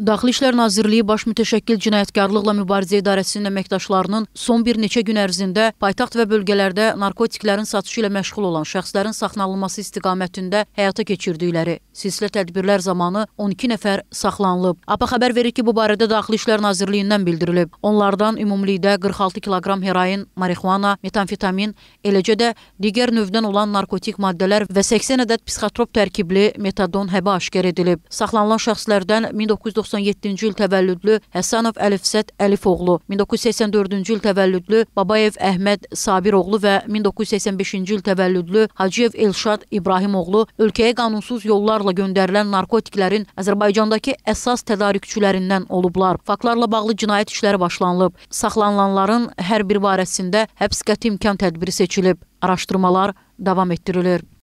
Daxili İşlər Nazirliyi Baş Mütəşəkkil Cinayətkarlıqla Mübarizə İdarəsinin əməkdaşlarının son bir neçə gün ərzində paytaxt və bölgələrdə narkotiklərin satışı ilə məşğul olan şəxslərin saxlanılması istiqamətində həyata keçirdikləri silsilə tədbirlər zamanı 12 nəfər saxlanılıb. APA xəbər verir ki, bu barədə Daxili İşlər Nazirliyindən bildirilib. Onlardan ümumilikdə 46 kiloqram heroin, marixuana, metamfetamin, eləcə də digər növdən olan narkotik maddələr və 80 ədəd psixotrop tərkibli metadon həbə aşkar edilib. Saxlanılan şəxslərdən 1990 1997-ci il təvəllüdlü Həsənov Əlifsət Əlifoğlu, 1984-cü il təvəllüdlü Babayev Əhməd Sabiroğlu və 1985-ci il təvəllüdlü Hacıyev Elşad İbrahimoğlu ölkəyə qanunsuz yollarla göndərilən narkotiklərin Azərbaycandakı əsas tədarükçülərindən olublar. Faktlarla bağlı cinayət işləri başlanılıb. Saxlanılanların hər bir barəsində həbs qəti imkan tədbiri seçilib. Araşdırmalar davam etdirilir.